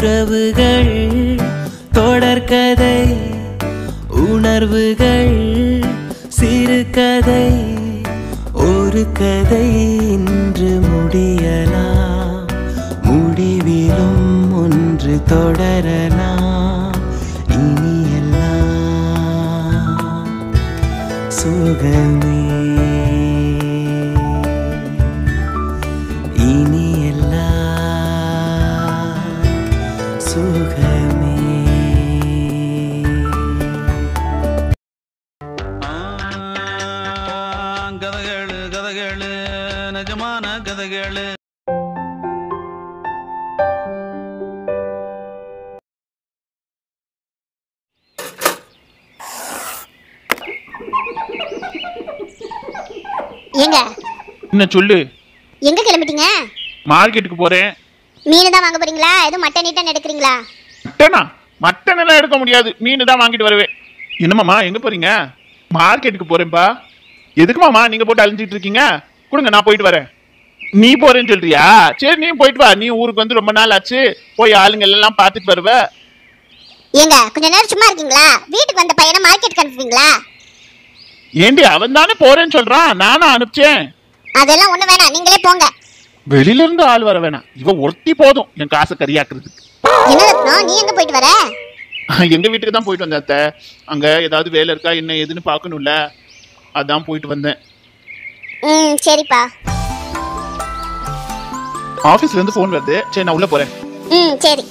உறவுகள் தொடர்கதை உணர்வுகள் சிறுகதை ஒரு கதை இன்று முடியலா முடிவிலும் ஒன்று தொடரலா இனியெல்லாம் சுகம் சொல்லு எங்க கிளம்பிட்டீங்க மார்க்கெட்டுக்கு போறேன் மீன் தான் வாங்க போறீங்களா எதுவும் மட்டன் ஐட்டம் எடுக்கிறீங்களா மட்டனா மட்டன் எல்லாம் எடுக்க முடியாது மீன் தான் வாங்கிட்டு வருவேன் என்னமாம்மா எங்க போறீங்க மார்க்கெட்டுக்கு போறேன்ப்பா எதுக்குமாம்மா நீங்க போட்டு அழிஞ்சிட்டு இருக்கீங்க கொடுங்க நான் போயிட்டு வரேன் நீ போறேன்னு சொல்றியா சரி நீ போயிட்டு வா நீ ஊருக்கு வந்து ரொம்ப நாள் ஆச்சு போய் ஆளுங்க எல்லாம் பார்த்துட்டு வருவ ஏங்க கொஞ்ச நேரம் சும்மா இருக்கீங்களா வீட்டுக்கு வந்த பையனை மார்க்கெட் அனுப்புவீங்களா ஏண்டி அவன் தானே போறேன்னு சொல்றான் நானும் அனுப்பிச்சேன் அதெல்லாம் ஒண்ணு வேணாம் நீங்களே போங்க வெளியில இருந்து ஆள் வர வேணாம் இவ ஒருத்தி போதும் என் காசை கரியாக்குறது என்ன ரத்னா நீ எங்க போயிட்டு வர எங்க வீட்டுக்கு தான் போயிட்டு வந்தேன் அத்தை அங்க ஏதாவது வேலை இருக்கா என்ன ஏதுன்னு பார்க்கணும்ல அதான் போயிட்டு வந்தேன் ம் சரிப்பா ஆபீஸ்ல இருந்து ஃபோன் வருது சரி நான் உள்ள போறேன் ம் சரி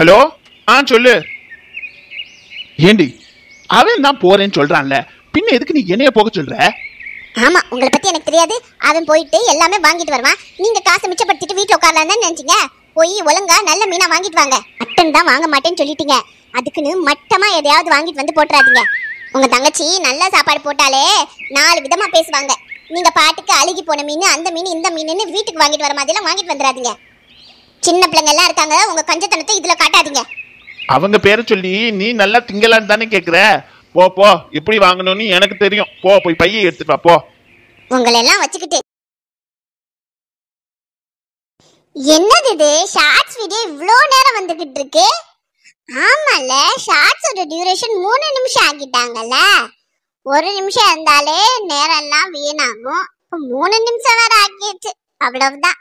ஹலோ ஆ சொல்லு ஏண்டி அவன் தான் போறேன்னு சொல்றான்ல பின்ன எதுக்கு நீ என்னைய போக சொல்ற ஆமா உங்களை பத்தி எனக்கு தெரியாது அவன் போயிட்டு எல்லாமே வாங்கிட்டு வருவான் நீங்க காசு மிச்சப்படுத்திட்டு வீட்டுல உட்காரலான்னு நினைச்சீங்க போய் ஒழுங்கா நல்ல மீனா வாங்கிட்டு வாங்க அட்டன் தான் வாங்க மாட்டேன்னு சொல்லிட்டீங்க அதுக்குன்னு மட்டமா எதையாவது வாங்கிட்டு வந்து போட்டுறாதீங்க உங்க தங்கச்சி நல்ல சாப்பாடு போட்டாலே நாலு விதமா பேசுவாங்க நீங்க பாட்டுக்கு அழுகி போன மீன் அந்த மீன் இந்த மீன் வீட்டுக்கு வாங்கிட்டு வர மாதிரிலாம் வாங்கிட்டு வந்துடாதீங்க சின்ன பிள்ளைங்க எல்லாம் இருக்காங்க உங்க கஞ்சத்தனத்தை இதுல காட்டாதீங்க அவங்க பேரை சொல்லி நீ நல்லா திங்கலான்னு தானே கேக்குற போ போ எப்படி வாங்கணும்னு எனக்கு தெரியும் போ போய் பைய எடுத்துட்டு வா போ உங்களை எல்லாம் வச்சுக்கிட்டு என்னது இது ஷார்ட்ஸ் வீடியோ இவ்வளோ நேரம் வந்துகிட்டு இருக்கு ஆமால ஷார்ட்ஸோட டியூரேஷன் மூணு நிமிஷம் ஆக்கிட்டாங்கல்ல ஒரு நிமிஷம் இருந்தாலே நேரம் எல்லாம் வீணாகும் இப்போ மூணு நிமிஷம் வேற ஆகிடுச்சு அவ்வளவுதான்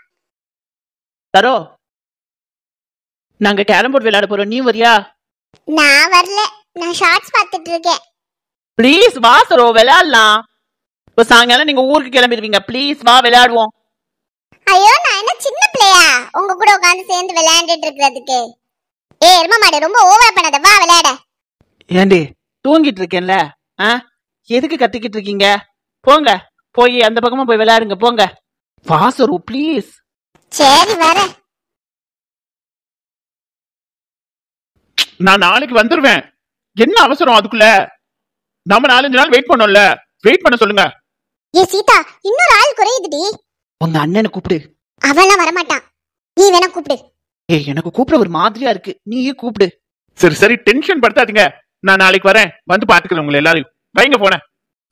தரோ நாங்க கேரம் போர்டு விளையாட போறோம் நீ வரியா நான் வரல நான் ஷார்ட்ஸ் பார்த்துட்டு இருக்கேன் ப்ளீஸ் வா சரோ விளையாடலாம் இப்போ சாயங்காலம் நீங்க ஊருக்கு கிளம்பிடுவீங்க ப்ளீஸ் வா விளையாடுவோம் ஐயோ நான் என்ன சின்ன பிள்ளையா உங்க கூட உட்காந்து சேர்ந்து விளையாண்டுட்டு இருக்கிறதுக்கு ஏ எரும மாடு ரொம்ப ஓவர் பண்ணாத வா விளையாட ஏண்டி தூங்கிட்டு இருக்கேன்ல ஆ எதுக்கு கத்திக்கிட்டு இருக்கீங்க போங்க போய் அந்த பக்கமா போய் விளையாடுங்க போங்க வாசரு ப்ளீஸ் சரி வர நான் நாளைக்கு வந்துருவேன் என்ன அவசரம் அதுக்குள்ள நம்ம நாலஞ்சு நாள் வெயிட் பண்ணோம்ல வெயிட் பண்ண சொல்லுங்க ஏ சீதா இன்னொரு ஆள் குறையுதுடி உங்க அண்ணனை கூப்பிடு அவெல்லாம் மாட்டான் நீ வேணா கூப்பிடு ஏ எனக்கு கூப்பிட ஒரு மாதிரியா இருக்கு நீயே கூப்பிடு சரி சரி டென்ஷன் படுத்தாதீங்க நான் நாளைக்கு வரேன் வந்து பாத்துக்கிறேன் உங்களை எல்லாரையும் வைங்க போன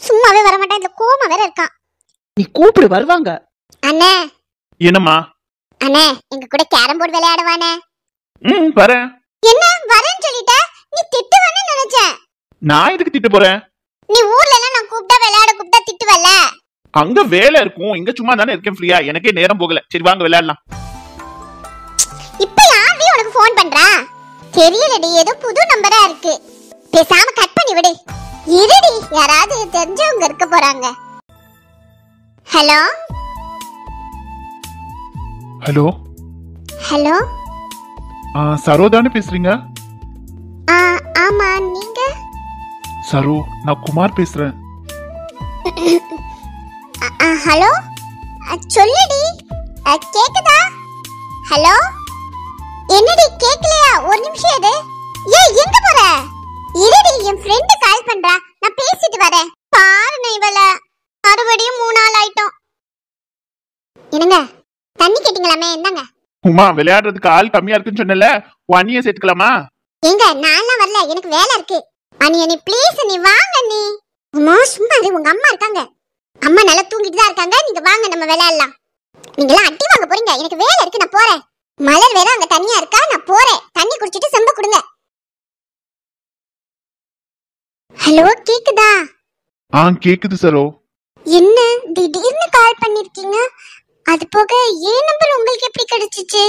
சும்மாவே வர மாட்டான் இந்த கோமா வேற இருக்கான் நீ கூப்பிடு வருவாங்க அண்ணே என்னம்மா அண்ணே எங்க கூட கேரம் போர்டு விளையாடுவானே ம் வரேன் என்ன வரேன்னு சொல்லிட்ட நீ திட்டு நான் எதுக்கு திட்டு போறேன் நீ ஊர்ல எல்லாம் நான் கூப்பிட்டா விளையாட கூப்பிட்டா திட்டுவல அங்க வேலை இருக்கும் இங்க சும்மா தானே இருக்கேன் ஃப்ரீயா எனக்கே நேரம் போகல சரி வாங்க விளையாடலாம் இப்போ யாரு உனக்கு ஃபோன் பண்றா தெரியலடி ஏதோ புது நம்பரா இருக்கு பேசாம கட் பண்ணி விடு இருடி யாராவது தெரிஞ்சவங்க இருக்க போறாங்க ஹலோ ஹலோ ஹலோ சரோதான்னு பேசுறீங்க ஆமா நீங்க சரோ நான் குமார் பேசுறேன் ஹலோ சொல்லுடி கேக்குதா ஹலோ என்னடி கேக்கலையா ஒரு நிமிஷம் எது ஏ எங்க போற இருடி என் ஃப்ரெண்டு கால் பண்றா நான் பேசிட்டு வரேன் பாருங்க இவள மறுபடியும் மூணு நாள் ஆயிட்டோம் என்னங்க தண்ணி கேட்டிங்களாமே என்னங்க உமா விளையாடுறதுக்கு ஆள் கம்மியா இருக்குன்னு சொன்னல ஒன் இயர் சேர்த்துக்கலாமா எங்க நான்லாம் வரல எனக்கு வேலை இருக்கு அனி அனி ப்ளீஸ் நீ வாங்க நீ அம்மா சும்மா இரு உங்க அம்மா இருக்காங்க அம்மா நல்லா தூங்கிட்டு தான் இருக்காங்க நீங்க வாங்க நம்ம விளையாடலாம் எல்லாம் அட்டி வாங்க போறீங்க எனக்கு வேலை இருக்கு நான் போறேன் மலர் வேற அங்க தனியா இருக்கா நான் போறேன் தண்ணி குடிச்சிட்டு செம்ப கொடுங்க ஹலோ கேக்குதா ஆ கேக்குது சரோ என்ன திடீர்னு கால் பண்ணிருக்கீங்க அது போக ஏன் நம்பர் உங்களுக்கு எப்படி கிடைச்சிச்சு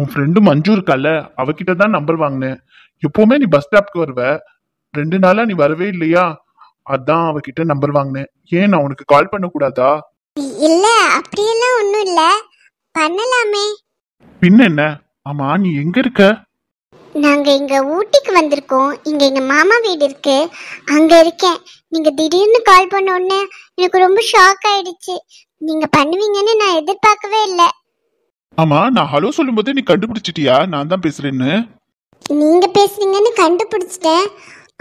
உன் ஃப்ரெண்டு மஞ்சு இருக்கல்ல அவகிட்ட தான் நம்பர் வாங்கினேன் எப்போவுமே நீ பஸ் ஸ்டாப்க்கு வருவ ரெண்டு நாளா நீ வரவே இல்லையா அதான் அவகிட்ட நம்பர் வாங்கினேன் ஏன் நான் உனக்கு கால் பண்ண கூடாதா இல்ல அப்படியெல்லாம் ஒண்ணும் இல்ல பண்ணலாமே பின்ன என்ன ஆமா நீ எங்க இருக்க நாங்க இங்க ஊட்டிக்கு வந்திருக்கோம் இங்க எங்க மாமா வீடு இருக்கு அங்க இருக்கேன் நீங்க திடீர்னு கால் பண்ண உடனே எனக்கு ரொம்ப ஷாக் ஆயிடுச்சு நீங்க பண்ணுவீங்கன்னு நான் எதிர்பார்க்கவே இல்லை ஆமா நான் ஹலோ சொல்லும்போது நீ கண்டுபிடிச்சிட்டியா நான் தான் பேசுறேன்னு நீங்க பேசுறீங்கன்னு கண்டுபிடிச்சிட்டேன்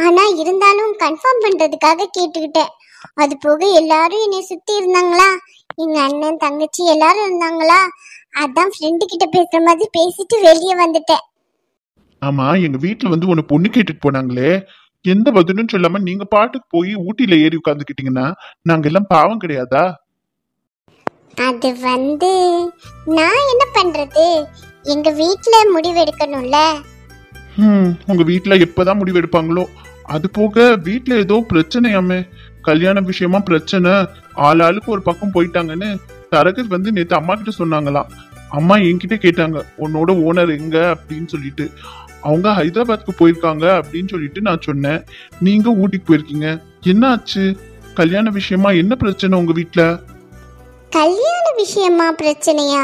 ஆனா இருந்தாலும் கன்ஃபார்ம் பண்றதுக்காக கேட்டுக்கிட்டேன் அது போக எல்லாரும் என்னை சுத்தி இருந்தாங்களா எங்க அண்ணன் தங்கச்சி எல்லாரும் இருந்தாங்களா அதான் ஃப்ரெண்டு கிட்ட பேசுற மாதிரி பேசிட்டு வெளியே வந்துட்டேன் ஆமா எங்க வீட்டுல வந்து உன பொண்ணு கேட்டுட்டு போனாங்களே எந்த பதிலும் சொல்லாம நீங்க பாட்டுக்கு போய் ஊட்டில ஏறி உட்காந்துக்கிட்டீங்கன்னா நாங்க எல்லாம் பாவம் கிடையாதா அது வந்து நான் என்ன பண்றது எங்க வீட்ல முடிவெடுக்கணும்ல ம் உங்க வீட்ல எப்பதான் முடிவெடுப்பாங்களோ அது போக வீட்ல ஏதோ பிரச்சனையாமே கல்யாண விஷயமா பிரச்சனை ஆள் ஆளுக்கு ஒரு பக்கம் போயிட்டாங்கன்னு தரகர் வந்து நேத்து அம்மா கிட்ட சொன்னாங்களாம் அம்மா என்கிட்ட கேட்டாங்க உன்னோட ஓனர் எங்க அப்படின்னு சொல்லிட்டு அவங்க ஹைதராபாத்க்கு போயிருக்காங்க அப்படின்னு சொல்லிட்டு நான் சொன்னேன் நீங்க ஊட்டிக்கு போயிருக்கீங்க என்ன ஆச்சு கல்யாண விஷயமா என்ன பிரச்சனை உங்க வீட்டில் கல்யாண விஷயமா பிரச்சனையா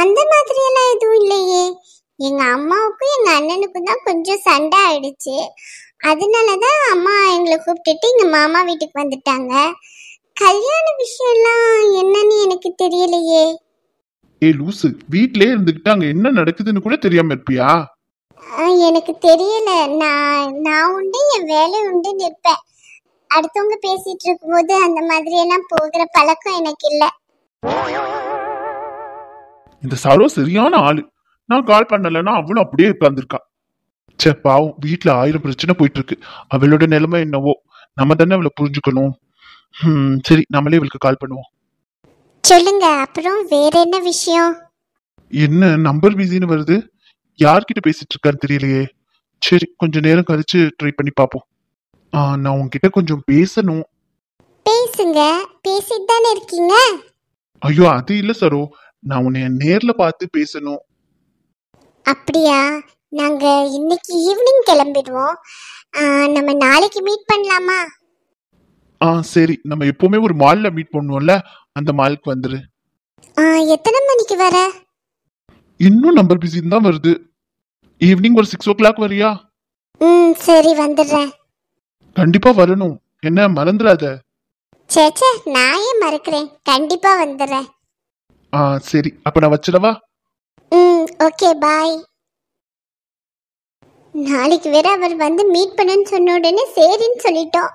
அந்த மாதிரியெல்லாம் எதுவும் இல்லையே எங்கள் அம்மாவுக்கும் எங்கள் அண்ணனுக்கும் தான் கொஞ்சம் சண்டை ஆயிடுச்சு அதனால தான் அம்மா எங்களை கூப்பிட்டுட்டு எங்கள் மாமா வீட்டுக்கு வந்துட்டாங்க கல்யாண விஷயம்லாம் என்னன்னு எனக்கு தெரியலையே ஏ லூசு வீட்லயே இருந்துக்கிட்டு அங்க என்ன நடக்குதுன்னு கூட தெரியாம இருப்பியா எனக்கு தெரியல நான் நான் உண்டு என் வேலை உண்டு நிற்பேன் அடுத்தவங்க பேசிட்டு இருக்கும்போது அந்த மாதிரி எல்லாம் போகிற பழக்கம் எனக்கு இல்ல இந்த சரோ சரியான ஆளு நான் கால் பண்ணலன்னா அவளும் அப்படியே உட்கார்ந்துருக்கா சே பாவம் வீட்டுல ஆயிரம் பிரச்சனை போயிட்டு இருக்கு அவளோட நிலைமை என்னவோ நம்ம தானே அவளை புரிஞ்சுக்கணும் சரி நம்மளே இவளுக்கு கால் பண்ணுவோம் சொல்லுங்க அப்புறம் வேற என்ன விஷயம் என்ன நம்பர் பிஸின்னு வருது யார்கிட்ட பேசிட்டு இருக்கான்னு தெரியலையே சரி கொஞ்ச நேரம் கழிச்சு ட்ரை பண்ணி பார்ப்போம் நான் உன்கிட்ட கொஞ்சம் பேசணும் பேசுங்க பேசிட்டு தானே இருக்கீங்க ஐயோ அது இல்ல சரோ நான் உன்னை நேர்ல பார்த்து பேசணும் அப்படியா நாங்க இன்னைக்கு ஈவினிங் கிளம்பிடுவோம் நம்ம நாளைக்கு மீட் பண்ணலாமா ஆ சரி நம்ம எப்பவுமே ஒரு மால்ல மீட் பண்ணுவோம்ல அந்த மாலுக்கு வந்துரு ஆ, எத்தனை மணிக்கு வர இன்னும் நம்பர் பிஸின்னு தான் வருது ஈவினிங் ஒரு சிக்ஸ் ஓ கிளாக் வரியா ம் சரி வந்துடுறேன் கண்டிப்பா வரணும் என்ன மறந்துடாத சேச்சே நான் ஏன் மறக்கிறேன் கண்டிப்பா வந்துடுறேன் ஆ சரி அப்ப நான் வச்சிடவா ம் ஓகே பாய் நாளைக்கு வேற அவர் வந்து மீட் பண்ணன்னு சொன்ன உடனே சரின்னு சொல்லிட்டோம்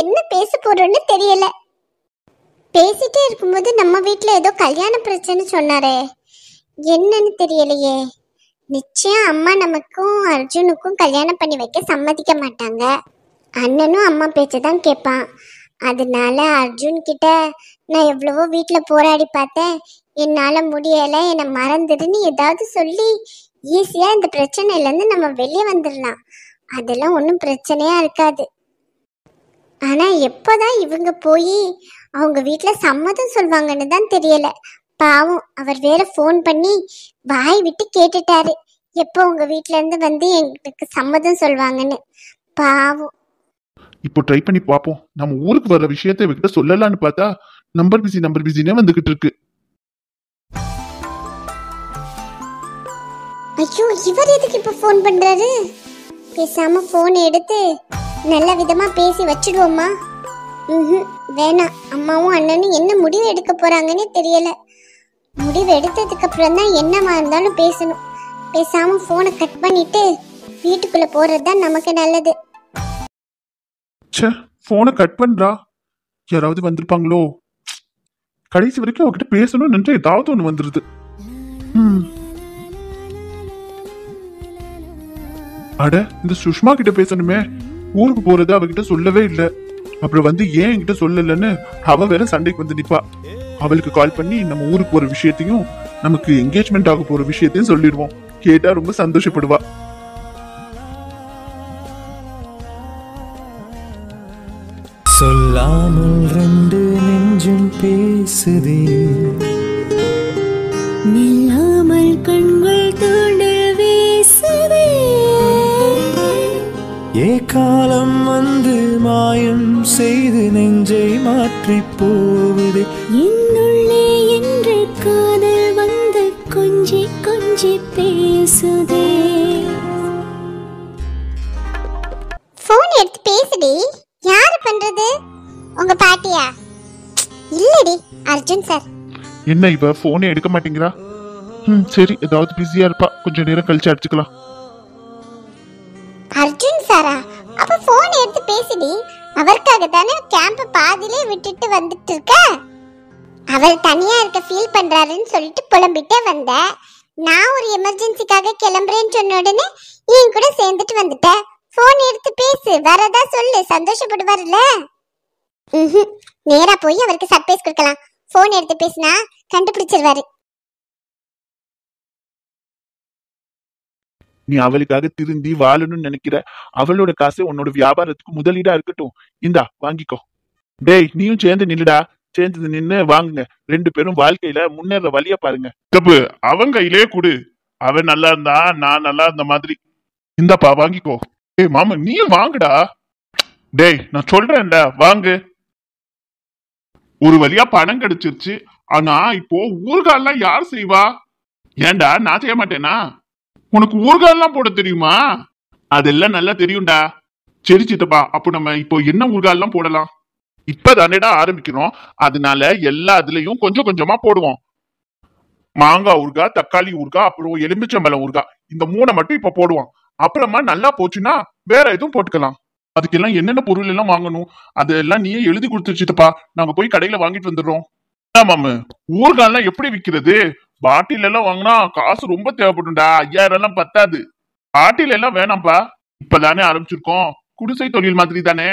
என்ன பேச போறோன்னு தெரியல பேசிட்டே இருக்கும்போது நம்ம வீட்டில் ஏதோ கல்யாண பிரச்சனை சொன்னாரே என்னன்னு தெரியலையே நிச்சயம் அம்மா நமக்கும் அர்ஜுனுக்கும் கல்யாணம் பண்ணி வைக்க சம்மதிக்க மாட்டாங்க அண்ணனும் அம்மா பேச்சை தான் கேட்பான் அதனால அர்ஜுன் கிட்ட நான் எவ்வளவோ வீட்டில் போராடி பார்த்தேன் என்னால் முடியலை என்னை மறந்துடுன்னு ஏதாவது சொல்லி ஈஸியாக இந்த பிரச்சனையிலேருந்து நம்ம வெளியே வந்துடலாம் அதெல்லாம் ஒன்றும் பிரச்சனையாக இருக்காது ஆனால் எப்போ தான் இவங்க போய் அவங்க வீட்டில் சம்மதம் சொல்வாங்கன்னு தான் தெரியலை பாவம் அவர் வேற ஃபோன் பண்ணி வாய் விட்டு கேட்டுட்டாரு எப்போ உங்கள் வீட்டிலேருந்து வந்து எங்களுக்கு சம்மதம் சொல்வாங்கன்னு பாவம் இப்போ ட்ரை பண்ணி பார்ப்போம் நம்ம ஊருக்கு வர விஷயத்த இவகிட்ட சொல்லலான்னு பார்த்தா நம்பர் பிஸி நம்பர் பிஸினே வந்துகிட்டு இருக்கு ஐயோ இவர் எதுக்கு இப்போ ஃபோன் பண்றாரு பேசாம போன் எடுத்து நல்ல விதமா பேசி வச்சிடுவோமா ம் வேணாம் அம்மாவும் அண்ணனும் என்ன முடிவு எடுக்க போறாங்கன்னு தெரியல முடிவு எடுத்ததுக்கு அப்புறம் தான் என்னமா இருந்தாலும் பேசணும் பேசாம ஃபோனை கட் பண்ணிட்டு வீட்டுக்குள்ள போறதுதான் தான் நமக்கு நல்லது சே ஃபோனை கட் பண்ணுறா யாராவது வந்திருப்பாங்களோ கடைசி வரைக்கும் அவகிட்ட பேசணும்னு நின்று ஏதாவது ஒன்று வந்துடுது அட இந்த சுஷ்மா கிட்ட பேசணுமே ஊருக்கு போறது அவகிட்ட சொல்லவே இல்லை அப்புறம் வந்து ஏன் என்கிட்ட சொல்லலன்னு அவ வேற சண்டைக்கு வந்து நிப்பா அவளுக்கு கால் பண்ணி நம்ம ஊருக்கு போற விஷயத்தையும் நமக்கு என்கேஜ்மெண்ட் ஆக போற விஷயத்தையும் சொல்லிடுவோம் கேட்டா ரொம்ப சந்தோஷப்படுவா சொல்லாமல் ரெண்டு நெஞ்சும் பேசுதே நில்லாமல் கண்கள் தோண்ட வீசுதே ஏ காலம் வந்து மாயம் செய்து நெஞ்சை மாற்றி போவது என்னுள்ளே என்று காதல் வந்து கொஞ்சி கொஞ்சி பேசுதே போன் எடுத்து பேசுடி பண்றது உங்க பாட்டியா இல்லடி அர்ஜுன் சார் என்ன இவ போனே எடுக்க மாட்டீங்களா ம் சரி ஏதாவது பிஸியா இருப்பா கொஞ்சம் நேரம் கழிச்சு அடிச்சுக்கலாம் அர்ஜுன் சாரா அப்ப போன் எடுத்து பேசிடி அவருக்காக தானே கேம்ப் பாதியிலே விட்டுட்டு வந்துட்டு இருக்க அவர் தனியா இருக்க ஃபீல் பண்றாருன்னு சொல்லிட்டு புலம்பிட்டே வந்த நான் ஒரு எமர்ஜென்சிக்காக கிளம்புறேன்னு சொன்ன உடனே நீ கூட சேர்ந்துட்டு வந்துட்ட போன் எடுத்து பேசு வரதா சொல்லு சந்தோஷப்படுவார்ல நேரா போய் அவருக்கு சர்ப்ரைஸ் கொடுக்கலாம் போன் எடுத்து பேசினா கண்டுபிடிச்சிருவாரு நீ அவளுக்காக திருந்தி வாழணும்னு நினைக்கிற அவளோட காசு உன்னோட வியாபாரத்துக்கு முதலீடா இருக்கட்டும் இந்தா வாங்கிக்கோ டேய் நீயும் சேர்ந்து நில்லுடா சேர்ந்து நின்னு வாங்குங்க ரெண்டு பேரும் வாழ்க்கையில முன்னேற வழிய பாருங்க தப்பு அவன் கையிலே கொடு அவன் நல்லா இருந்தா நான் நல்லா இருந்த மாதிரி இந்தாப்பா வாங்கிக்கோ டேய் மாமா நீயும் வாங்குடா டேய் நான் சொல்றேன்டா வாங்கு ஒரு வழியா பணம் கிடைச்சிருச்சு ஆனா இப்போ ஊர்கால்லாம் யார் செய்வா ஏண்டா நான் செய்ய மாட்டேனா உனக்கு ஊர்கால்லாம் போட தெரியுமா அதெல்லாம் நல்லா தெரியும்டா சரி சித்தப்பா அப்போ நம்ம இப்போ என்ன ஊர்கால்லாம் போடலாம் இப்பதானேடா ஆரம்பிக்கிறோம் அதனால எல்லா இதுலயும் கொஞ்சம் கொஞ்சமா போடுவோம் மாங்காய் ஊர்கா தக்காளி ஊர்கா அப்புறம் எலும்பிச்சம்பழம் ஊர்கா இந்த மூணை மட்டும் இப்ப போடுவோம் அப்புறமா நல்லா போச்சுன்னா வேற எதுவும் போட்டுக்கலாம் அதுக்கெல்லாம் என்னென்ன பொருள் எல்லாம் வாங்கணும் அதெல்லாம் நீயே எழுதி கொடுத்துருச்சுப்பா நாங்க போய் கடையில வாங்கிட்டு வந்துடுறோம் மாமு ஊர்கால்லாம் எப்படி விக்கிறது பாட்டில் எல்லாம் வாங்கினா காசு ரொம்ப தேவைப்படும்டா ஐயாயிரம் எல்லாம் பத்தாது பாட்டில் எல்லாம் வேணாம்ப்பா இப்பதானே ஆரம்பிச்சிருக்கோம் குடிசை தொழில் மாதிரி தானே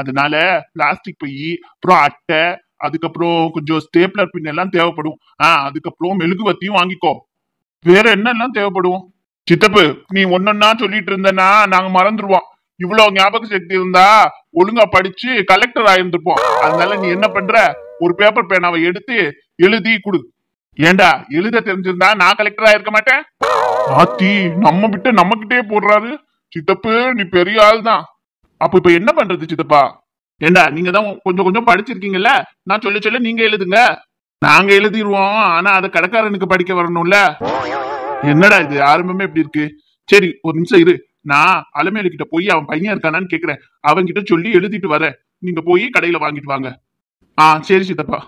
அதனால பிளாஸ்டிக் பை அப்புறம் அட்டை அதுக்கப்புறம் கொஞ்சம் ஸ்டேப்லர் பின் எல்லாம் தேவைப்படும் ஆஹ் அதுக்கப்புறம் மெழுகுவத்தியும் வாங்கிக்கோ வேற என்னெல்லாம் தேவைப்படும் சித்தப்பு நீ ஒன்னொன்னா சொல்லிட்டு இருந்தனா நாங்க மறந்துடுவோம் இவ்வளவு ஞாபக சக்தி இருந்தா ஒழுங்கா படிச்சு கலெக்டர் ஆயிருந்திருப்போம் அதனால நீ என்ன பண்ற ஒரு பேப்பர் பேனாவை எடுத்து எழுதி கொடு ஏண்டா எழுத தெரிஞ்சிருந்தா நான் கலெக்டர் ஆயிருக்க மாட்டேன் ஆத்தி நம்ம விட்டு நம்ம கிட்டே போடுறாரு சித்தப்பு நீ பெரிய ஆள் தான் அப்ப இப்ப என்ன பண்றது சித்தப்பா ஏண்டா நீங்க தான் கொஞ்சம் கொஞ்சம் படிச்சிருக்கீங்கல்ல நான் சொல்ல சொல்ல நீங்க எழுதுங்க நாங்க எழுதிடுவோம் ஆனா அதை கடைக்காரனுக்கு படிக்க வரணும்ல என்னடா இது ஆரம்பமே இப்படி இருக்கு சரி ஒரு நிமிஷம் இரு நான் அலமேலு கிட்ட போய் அவன் பையன் இருக்கானான்னு கேக்குறேன் அவன் கிட்ட சொல்லி எழுதிட்டு வர நீங்க போய் கடையில வாங்கிட்டு வாங்க ஆ சரி சித்தப்பா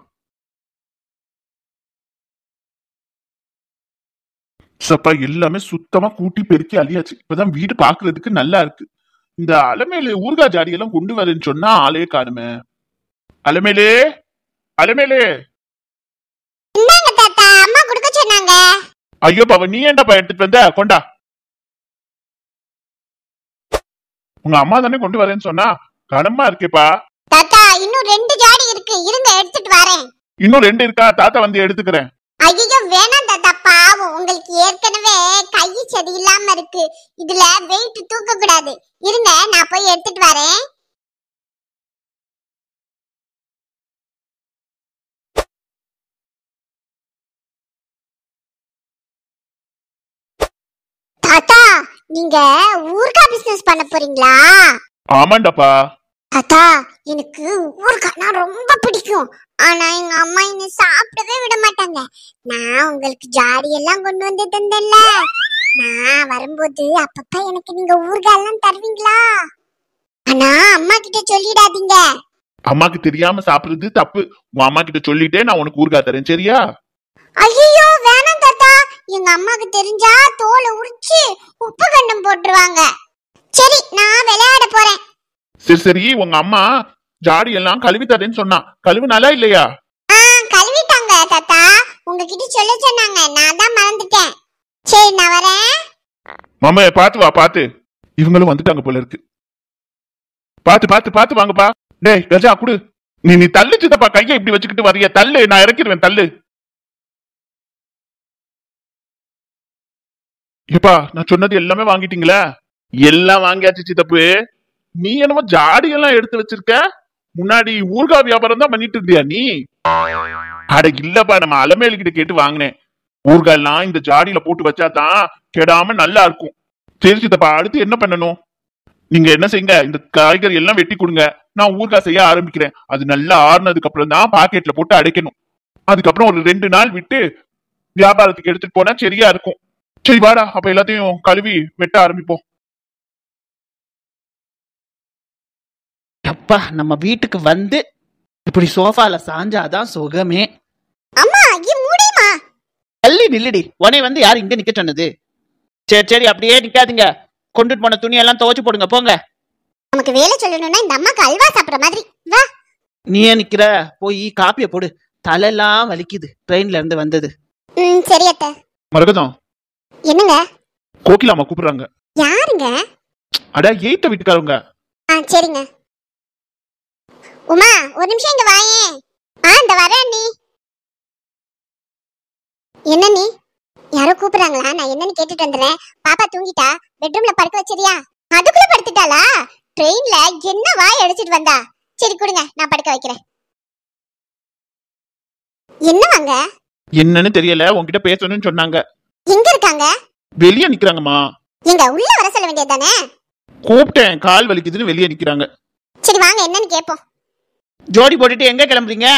சப்பா எல்லாமே சுத்தமா கூட்டி பெருக்கி அழியாச்சு இப்பதான் வீடு பாக்குறதுக்கு நல்லா இருக்கு இந்த அலமேலு ஊர்கா ஜாடி எல்லாம் கொண்டு வரேன்னு சொன்னா ஆளே காணுமே அலமேலே அலமேலே ஐயோ பாவ நீ ஏன்டாப்பா எடுத்துட்டு வந்த கொண்டா உங்க அம்மா தானே கொண்டு வரேன்னு சொன்னா கடமா இருக்கேப்பா தாத்தா இன்னும் ரெண்டு ஜாடி இருக்கு இருங்க எடுத்துட்டு வரேன் இன்னும் ரெண்டு இருக்கா தாத்தா வந்து எடுத்துக்கிறேன் ஐயோ வேணாம் தாத்தா பாவம் உங்களுக்கு ஏற்கனவே கை சரி இல்லாம இருக்கு இதுல வெயிட் தூக்க கூடாது இருங்க நான் போய் எடுத்துட்டு வரேன் தாத்தா நீங்க ஊர்கா பிசினஸ் பண்ண போறீங்களா ஆமாண்டாப்பா தாத்தா எனக்கு ஊர்கானா ரொம்ப பிடிக்கும் ஆனா எங்க அம்மா என்ன சாப்பிடவே விட மாட்டாங்க நான் உங்களுக்கு ஜாடி எல்லாம் கொண்டு வந்து தந்தேன்ல நான் வரும்போது அப்பப்ப எனக்கு நீங்க ஊர்கா எல்லாம் தருவீங்களா ஆனா அம்மா கிட்ட சொல்லிடாதீங்க அம்மாக்கு தெரியாம சாப்பிடுறது தப்பு உன் அம்மா கிட்ட சொல்லிட்டே நான் உனக்கு ஊர்கா தரேன் சரியா ஐயோ எங்க அம்மாக்கு தெரிஞ்சா தோலை உரிச்சு உப்பு கண்டம் போட்டுருவாங்க சரி நான் விளையாட போறேன் சரி சரி உங்க அம்மா ஜாடி எல்லாம் கழுவி தரேன்னு சொன்னா நல்லா இல்லையா கழுவிட்டாங்க தாத்தா உங்ககிட்ட சொல்ல சொன்னாங்க நான் தான் மறந்துட்டேன் சரி நான் வரேன் மாமா பாத்து வா பாத்து இவங்களும் வந்துட்டாங்க போல இருக்கு பாத்து பாத்து பாத்து வாங்கப்பா டேய் கஜா குடு நீ நீ தள்ளிச்சுதப்பா கையை இப்படி வச்சுக்கிட்டு வரிய தள்ளு நான் இறக்கிடுவேன் தள்ளு ஏப்பா நான் சொன்னது எல்லாமே வாங்கிட்டீங்களா எல்லாம் வாங்கியாச்சு சித்தப்பு நீ என்னமோ ஜாடியெல்லாம் எடுத்து வச்சிருக்க முன்னாடி ஊர்கா வியாபாரம் தான் பண்ணிட்டு இருந்தியா நீ அட இல்லப்பா நம்ம அலமேலு கிட்ட கேட்டு வாங்கினேன் ஊர்காலாம் இந்த ஜாடியில போட்டு வச்சா தான் கெடாம நல்லா இருக்கும் சரி சித்தப்பா அடுத்து என்ன பண்ணணும் நீங்க என்ன செய்யுங்க இந்த காய்கறி எல்லாம் வெட்டி கொடுங்க நான் ஊர்கா செய்ய ஆரம்பிக்கிறேன் அது நல்லா ஆறுனதுக்கு அப்புறம் தான் பாக்கெட்ல போட்டு அடைக்கணும் அதுக்கப்புறம் ஒரு ரெண்டு நாள் விட்டு வியாபாரத்துக்கு எடுத்துட்டு போனா சரியா இருக்கும் சரி வாடா அப்ப எல்லாத்தையும் கழுவி வெட்ட ஆரம்பிப்போம் அப்பா நம்ம வீட்டுக்கு வந்து இப்படி சோஃபால சாஞ்சாதான் சுகமே அம்மா இது முடியுமா தள்ளி நில்லுடி உனே வந்து யார் இங்க நிக்க சொன்னது சரி சரி அப்படியே நிக்காதீங்க கொண்டுட்டு போன துணி எல்லாம் துவைச்சு போடுங்க போங்க நமக்கு வேலை சொல்லணும்னா இந்த அம்மாக்கு அல்வா சாப்பிடுற மாதிரி வா நீ ஏன் நிக்கிற போய் காப்பிய போடு தலையெல்லாம் வலிக்குது ட்ரெயின்ல இருந்து வந்தது ம் சரி அத்தை மரகதம் என்னங்க அம்மா கூப்பிடுறாங்க யாருங்க அட எய்த்த வீட்டுக்காரவங்க ஆ சரிங்க உமா ஒரு நிமிஷம் இங்க வாயே ஆ இந்த வரேன் அண்ணி என்ன நீ யாரோ கூப்பிடுறாங்களா நான் என்னன்னு கேட்டுட்டு வந்துறேன் பாப்பா தூங்கிட்டா பெட்ரூம்ல படுக்க வச்சிரியா அதுக்குள்ள படுத்துட்டாளா ட்ரெயின்ல என்ன வாய் அடிச்சிட்டு வந்தா சரி கொடுங்க நான் படுக்க வைக்கிறேன் என்ன வாங்க என்னன்னு தெரியல உன்கிட்ட பேசணும்னு சொன்னாங்க எங்க இருக்காங்க வெளியே நிக்கிறாங்கம்மா எங்க உள்ள வர சொல்ல வேண்டியதானே கூப்பிட்டேன் கால் வலிக்குதுன்னு வெளியே நிக்கறாங்க சரி வாங்க என்னன்னு கேப்போம் ஜோடி போட்டுட்டு எங்க கிளம்புறீங்க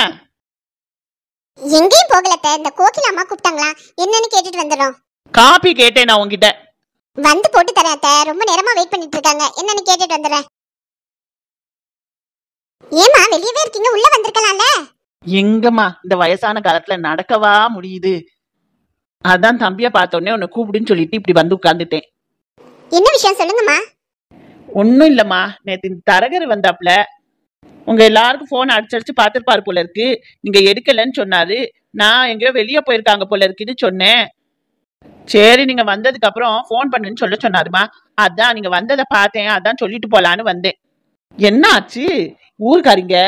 எங்கேயும் போகலத்த இந்த கோகில அம்மா கூப்பிட்டாங்களா என்னன்னு கேட்டுட்டு வந்துடும் காபி கேட்டேன் நான் உங்ககிட்ட வந்து போட்டு தரேன் அத்தை ரொம்ப நேரமா வெயிட் பண்ணிட்டு இருக்காங்க என்னன்னு கேட்டுட்டு வந்துடுறேன் ஏமா வெளியவே இருக்கீங்க உள்ள வந்திருக்கலாம்ல எங்கம்மா இந்த வயசான காலத்துல நடக்கவா முடியுது அதான் தம்பியை பார்த்தோன்னே உன்னை கூப்பிடுன்னு சொல்லிட்டு இப்படி வந்து உட்காந்துட்டேன் என்ன விஷயம் சொல்லுங்கம்மா ஒன்றும் இல்லைம்மா நேற்று இந்த தரகர் வந்தாப்புல உங்க எல்லாருக்கும் போன் அடிச்சு அடிச்சு பார்த்துருப்பாரு போல இருக்கு நீங்க எடுக்கலன்னு சொன்னாரு நான் எங்கேயோ வெளியே போயிருக்காங்க போல இருக்குன்னு சொன்னேன் சரி நீங்க வந்ததுக்கு அப்புறம் ஃபோன் பண்ணுன்னு சொல்ல சொன்னாருமா அதான் நீங்க வந்ததை பார்த்தேன் அதான் சொல்லிட்டு போலான்னு வந்தேன் என்ன ஆச்சு ஊருக்காரிங்க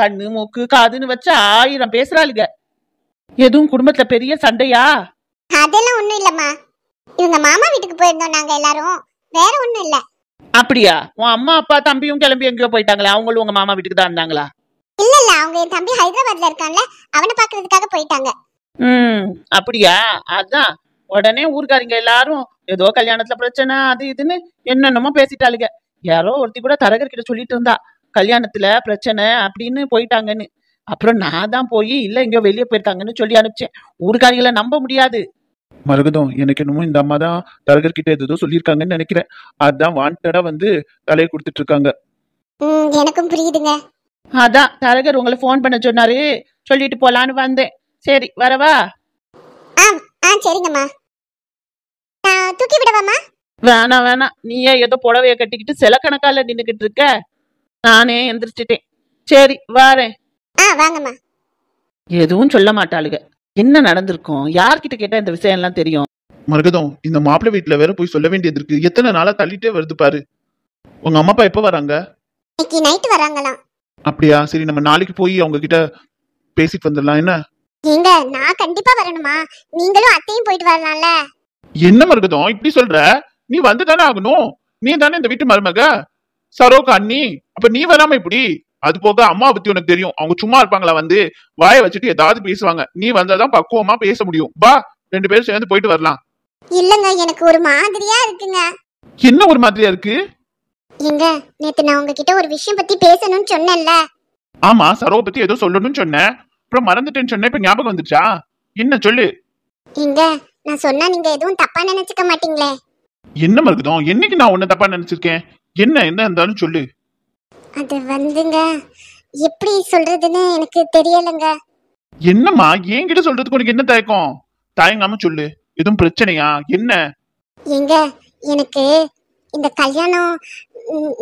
கண்ணு மூக்கு காதுன்னு வச்சு ஆயிரம் பேசுறாளுங்க எதுவும் குடும்பத்துல பெரிய சண்டையா அதெல்லாம் ஒண்ணும் இல்லம்மா இவங்க மாமா வீட்டுக்கு போயிருந்தோம் நாங்க எல்லாரும் வேற ஒண்ணும் இல்ல அப்படியா உன் அம்மா அப்பா தம்பியும் கிளம்பி எங்கேயோ போயிட்டாங்களா அவங்களும் உங்க மாமா வீட்டுக்கு தான் இருந்தாங்களா இல்ல இல்ல அவங்க என் தம்பி ஹைதராபாத்ல இருக்கான்ல அவனை பாக்குறதுக்காக போயிட்டாங்க ம் அப்படியா அதான் உடனே ஊர்க்காரங்க எல்லாரும் ஏதோ கல்யாணத்துல பிரச்சனை அது இதுன்னு என்னென்னமோ பேசிட்டாளுங்க யாரோ ஒருத்தி கூட தரகர் கிட்ட சொல்லிட்டு இருந்தா கல்யாணத்துல பிரச்சனை அப்படின்னு போயிட்டாங்கன்னு அப்புறம் நான் தான் போய் இல்ல எங்கேயோ வெளியே போயிருக்காங்கன்னு சொல்லி அனுப்பிச்சேன் ஊர்காரிகளை நம்ப முடியாது மருகதம் எனக்கு என்னமோ இந்த அம்மா தான் தரகர்கிட்ட ஏதோ சொல்லியிருக்காங்கன்னு நினைக்கிறேன் அதான் வாண்டடா வந்து தலையை கொடுத்துட்டு இருக்காங்க எனக்கும் புரியுதுங்க அதான் தரகர் உங்களை ஃபோன் பண்ண சொன்னாரு சொல்லிட்டு போலான்னு வந்தேன் சரி வரவா ஆ சரிங்கம்மா தூக்கி விடவாமா வேணாம் வேணாம் நீயே ஏதோ புடவைய கட்டிக்கிட்டு சில கணக்கால நின்னுகிட்டு இருக்க நானே எந்திரிச்சிட்டேன் சரி வாரேன் ஆ வாங்கம்மா எதுவும் சொல்ல மாட்டாளுங்க என்ன நடந்திருக்கும் யார்கிட்ட கேட்டா இந்த விஷயம் எல்லாம் தெரியும் மருகதம் இந்த மாப்பிள்ளை வீட்டுல வேற போய் சொல்ல வேண்டியது இருக்கு எத்தனை நாளா தள்ளிட்டே வருது பாரு உங்க அம்மா அப்பா எப்ப வராங்க இன்னைக்கு அப்படியா சரி நம்ம நாளைக்கு போய் அவங்க கிட்ட பேசிட்டு வந்துடலாம் என்ன ஏங்க நான் கண்டிப்பா வரணுமா நீங்களும் அத்தையும் போயிட்டு வரலாம்ல என்ன மருகதம் இப்படி சொல்ற நீ வந்து தானே ஆகணும் நீ தானே இந்த வீட்டு மருமக சரோக்கு அண்ணி அப்ப நீ வராம இப்படி அது போக அம்மா பத்தி உனக்கு தெரியும் அவங்க சும்மா இருப்பாங்களா வந்து வாயை வச்சுட்டு ஏதாவது பேசுவாங்க நீ வந்தாதான் பக்குவமா பேச முடியும் பா ரெண்டு பேரும் சேர்ந்து போயிட்டு வரலாம் இல்லங்க எனக்கு ஒரு மாதிரியா இருக்குங்க என்ன ஒரு மாதிரியா இருக்கு எங்க நேத்து நான் உங்ககிட்ட ஒரு விஷயம் பத்தி பேசணும்னு சொன்னேன்ல ஆமா சரோ பத்தி ஏதோ சொல்லணும்னு சொன்னேன் அப்புறம் மறந்துட்டேன்னு சொன்னேன் இப்ப ஞாபகம் வந்துச்சா என்ன சொல்லு எங்க நான் சொன்னா நீங்க எதுவும் தப்பா நினைச்சுக்க மாட்டீங்களே என்ன மருக்குதம் என்னைக்கு நான் உன்ன தப்பா நினைச்சிருக்கேன் என்ன என்ன இருந்தாலும் சொல்லு அது வந்துங்க எப்படி சொல்றதுன்னு எனக்கு தெரியலங்க என்னம்மா என்கிட்ட சொல்றதுக்கு உனக்கு என்ன தயக்கம் தயங்காம சொல்லு எதுவும் பிரச்சனையா என்ன எங்க எனக்கு இந்த கல்யாணம்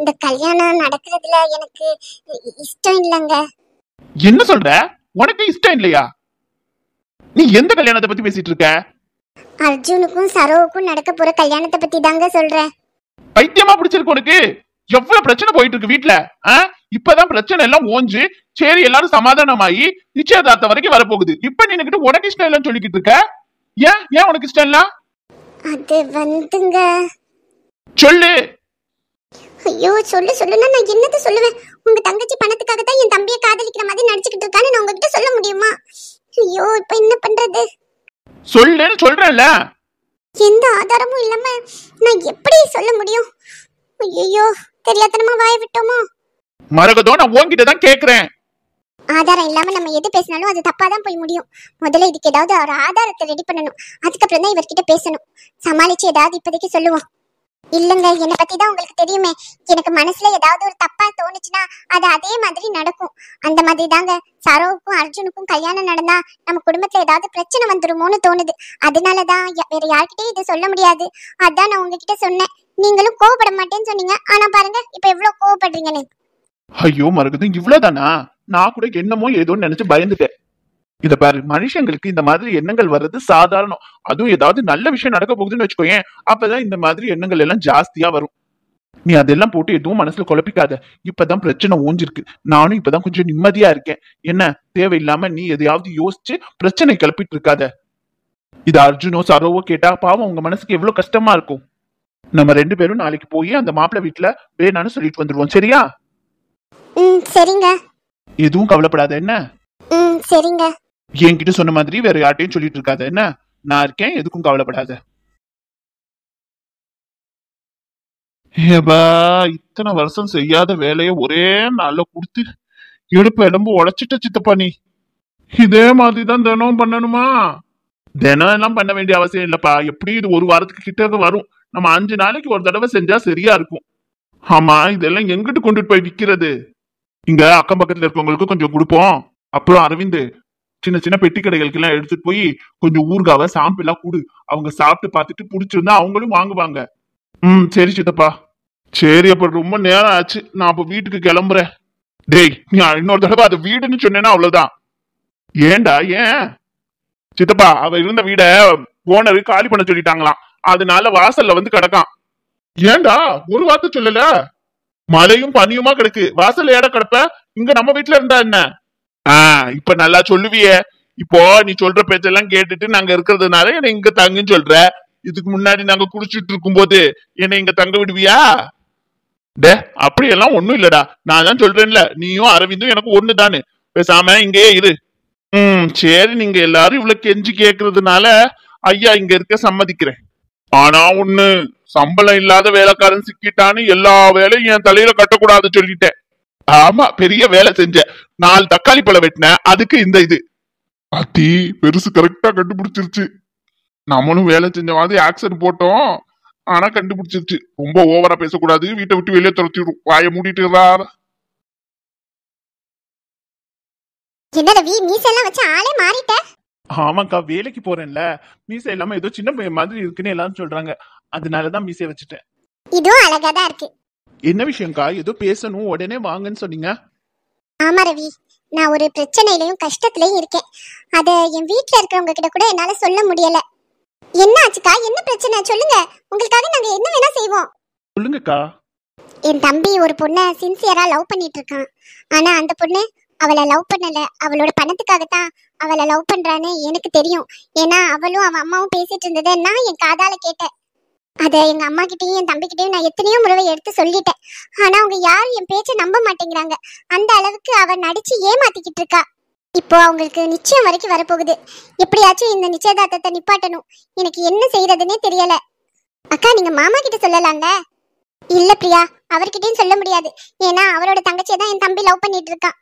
இந்த கல்யாணம் நடக்கிறதுல எனக்கு இஷ்டம் இல்லங்க என்ன சொல்ற உனக்கு இஷ்டம் இல்லையா நீ எந்த கல்யாணத்தை பத்தி பேசிட்டு இருக்க அர்ஜுனுக்கும் சரோவுக்கும் நடக்க போற கல்யாணத்தை பத்தி தாங்க சொல்றேன் பைத்தியமா பிடிச்சிருக்கு உனக்கு எவ்வளவு பிரச்சனை போயிட்டு இருக்கு வீட்டுல இப்பதான் பிரச்சனை எல்லாம் ஓஞ்சு சரி எல்லாரும் சமாதானமாயி நிச்சயதார்த்த வரைக்கும் வரப்போகுது இப்ப நீ கிட்ட உனக்கு இஷ்டம் இல்லைன்னு சொல்லிக்கிட்டு இருக்க ஏன் ஏன் உனக்கு இஷ்டம் இல்ல அது வந்துங்க சொல்லு ஐயோ சொல்லு சொல்லுன்னா நான் என்னது சொல்லுவேன் உங்க தங்கச்சி பணத்துக்காக தான் என் தம்பியை காதலிக்கிற மாதிரி நடிச்சுக்கிட்டு இருக்கான்னு நான் உங்ககிட்ட சொல்ல முடியுமா ஐயோ இப்ப என்ன பண்றது சொல்லுன்னு சொல்றேன்ல எந்த ஆதாரமும் இல்லாம நான் எப்படி சொல்ல முடியும் ஐயோ தெரியாதனமா வாய விட்டோமோ மரகதம் நான் உன்கிட்ட தான் கேக்குறேன் ஆதாரம் இல்லாம நம்ம எது பேசினாலும் அது தப்பா தான் போய் முடியும் முதல்ல இதுக்கு ஏதாவது ஒரு ஆதாரத்தை ரெடி பண்ணணும் அதுக்கப்புறம் தான் இவர்கிட்ட பேசணும் சமாளிச்சு ஏதாவது இப்போதைக்கு சொல்லுவோம் இல்லங்க என்ன பத்தி தான் உங்களுக்கு தெரியுமே எனக்கு மனசுல ஏதாவது ஒரு தப்பா தோணுச்சுன்னா அது அதே மாதிரி நடக்கும் அந்த மாதிரி தாங்க சரோவுக்கும் அர்ஜுனுக்கும் கல்யாணம் நடந்தா நம்ம குடும்பத்துல ஏதாவது பிரச்சனை வந்துருமோன்னு தோணுது அதனாலதான் வேற யார்கிட்டயும் இதை சொல்ல முடியாது அதான் நான் உங்ககிட்ட சொன்னேன் நீங்களும் கோவப்பட மாட்டேன்னு சொன்னீங்க ஆனா பாருங்க இப்ப எவ்வளவு கோவப்படுறீங்கன்னு ஐயோ மறுக்குது இவ்வளவுதானா நான் கூட என்னமோ ஏதோ நினைச்சு பயந்துட்டேன் இத பாரு மனுஷங்களுக்கு இந்த மாதிரி எண்ணங்கள் வர்றது சாதாரணம் அதுவும் ஏதாவது நல்ல விஷயம் நடக்க போகுதுன்னு வச்சுக்கோயேன் அப்பதான் இந்த மாதிரி எண்ணங்கள் எல்லாம் ஜாஸ்தியா வரும் நீ அதெல்லாம் போட்டு எதுவும் மனசுல குழப்பிக்காத இப்பதான் பிரச்சனை ஓஞ்சிருக்கு நானும் இப்பதான் கொஞ்சம் நிம்மதியா இருக்கேன் என்ன தேவையில்லாம நீ எதையாவது யோசிச்சு பிரச்சனை கிளப்பிட்டு இருக்காத இது அர்ஜுனோ சரோவோ கேட்டா பாவம் உங்க மனசுக்கு எவ்வளவு கஷ்டமா இருக்கும் நம்ம ரெண்டு பேரும் நாளைக்கு போய் அந்த மாப்பிள்ள வீட்டுல வேணான்னு சொல்லிட்டு வந்துருவோம் சரியா ம் சரிங்க எதுவும் கவலைப்படாத என்ன ம் சரிங்க என்கிட்ட சொன்ன மாதிரி வேற யார்ட்டையும் சொல்லிட்டு இருக்காத என்ன நான் இருக்கேன் எதுக்கும் கவலைப்படாத ஏபா இத்தனை வருஷம் செய்யாத வேலையை ஒரே நாள்ல கொடுத்து இடுப்பு எலும்பு உழைச்சிட்ட சித்தப்பா நீ இதே மாதிரி தான் தினம் பண்ணணுமா தினம் எல்லாம் பண்ண வேண்டிய அவசியம் இல்லப்பா எப்படி இது ஒரு வாரத்துக்கு கிட்ட வரும் நம்ம அஞ்சு நாளைக்கு ஒரு தடவை செஞ்சா சரியா இருக்கும் ஆமா இதெல்லாம் எங்கிட்டு கொண்டுட்டு போய் விற்கிறது இங்க அக்கம் பக்கத்துல இருக்கவங்களுக்கு கொஞ்சம் கொடுப்போம் அப்புறம் அரவிந்த் சின்ன சின்ன பெட்டி கடைகளுக்கு எல்லாம் எடுத்துட்டு போய் கொஞ்சம் ஊர்காவ சாம்பிள் எல்லாம் கூடு அவங்க சாப்பிட்டு பார்த்துட்டு பிடிச்சிருந்தா அவங்களும் வாங்குவாங்க ம் சரி சித்தப்பா சரி அப்ப ரொம்ப நேரம் ஆச்சு நான் அப்ப வீட்டுக்கு கிளம்புறேன் டேய் நீ இன்னொரு தடவை அது வீடுன்னு சொன்னேன்னா அவ்வளவுதான் ஏண்டா ஏன் சித்தப்பா அவ இருந்த வீட ஓனரு காலி பண்ண சொல்லிட்டாங்களாம் அதனால வாசல்ல வந்து கிடக்கான் ஏண்டா ஒரு வார்த்தை சொல்லல மழையும் பனியுமா கிடக்கு வாசல்ல ஏட கிடப்ப இங்க நம்ம வீட்டுல இருந்தா என்ன ஆஹ் இப்ப நல்லா சொல்லுவியே இப்போ நீ சொல்ற பேச்செல்லாம் கேட்டுட்டு நாங்க இருக்கிறதுனால என்ன இங்க தங்குன்னு சொல்ற இதுக்கு முன்னாடி நாங்க குடிச்சிட்டு இருக்கும் போது என்ன இங்க தங்க விடுவியா டே அப்படியெல்லாம் ஒண்ணும் இல்லடா நான் தான் சொல்றேன்ல நீயும் அரவிந்தும் எனக்கு ஒண்ணுதானு பேசாம இங்கேயே இரு ம் சரி நீங்க எல்லாரும் இவ்வளவு கெஞ்சி கேக்குறதுனால ஐயா இங்க இருக்க சம்மதிக்கிறேன் ஆனா ஒண்ணு சம்பளம் இல்லாத வேலைக்காரன் சிக்கிட்டான்னு எல்லா வேலையும் என் தலையில கட்டக்கூடாது சொல்லிட்டேன் ஆமா பெரிய வேலை செஞ்ச நாலு தக்காளி பழம் வெட்டினேன் அதுக்கு இந்த இது அத்தி பெருசு கரெக்டா கண்டுபிடிச்சிருச்சு நம்மளும் வேலை செஞ்ச மாதிரி ஆக்சன் போட்டோம் ஆனா கண்டுபிடிச்சிருச்சு ரொம்ப ஓவரா பேசக்கூடாது வீட்டை விட்டு வெளியே துரத்திடும் வாய மூடிட்டு இருந்தார் என்ன ரவி மீசெல்லாம் வச்சு ஆளே மாறிட்ட ஆமாக்கா வேலைக்கு போறேன்ல மீசை இல்லாம ஏதோ சின்ன பையன் மாதிரி இருக்குன்னு எல்லாரும் சொல்றாங்க அதனாலதான் மீசை வச்சுட்டேன் இதுவும் அழகாதான் தான் இருக்கு என்ன விஷயம்க்கா ஏதோ பேசணும் உடனே வாங்கன்னு சொன்னீங்க ஆமா ரவி நான் ஒரு பிரச்சனையிலயும் கஷ்டத்திலயும் இருக்கேன் அத என் வீட்ல இருக்கிறவங்க கிட்ட கூட என்னால சொல்ல முடியல என்ன ஆச்சுக்கா என்ன பிரச்சனை சொல்லுங்க உங்களுக்காக நாங்க என்ன வேணா செய்வோம் சொல்லுங்கக்கா என் தம்பி ஒரு பொண்ணை சின்சியரா லவ் பண்ணிட்டு இருக்கான் ஆனா அந்த பொண்ணு அவளை லவ் பண்ணல அவளோட பணத்துக்காக தான் அவளை லவ் பண்றான்னு எனக்கு தெரியும் ஏன்னா அவளும் அவன் அம்மாவும் பேசிட்டு இருந்ததை நான் என் காதால கேட்டேன் அதை எங்க அம்மா கிட்டயும் என் தம்பிக்கிட்டயும் நான் எத்தனையோ முறை எடுத்து சொல்லிட்டேன் ஆனா அவங்க யாரும் என் பேச்ச நம்ப மாட்டேங்கிறாங்க அந்த அளவுக்கு அவன் நடிச்சு ஏமாத்திக்கிட்டு இருக்கா இப்போ அவங்களுக்கு நிச்சயம் வரைக்கும் வரப்போகுது எப்படியாச்சும் இந்த நிச்சயதார்த்தத்தை நிப்பாட்டணும் எனக்கு என்ன செய்யறதுன்னே தெரியல அக்கா நீங்க மாமா கிட்ட சொல்லலாம்ல இல்ல பிரியா அவர்கிட்டயும் சொல்ல முடியாது ஏன்னா அவரோட தங்கச்சியை தான் என் தம்பி லவ் பண்ணிட்டு இருக்கான்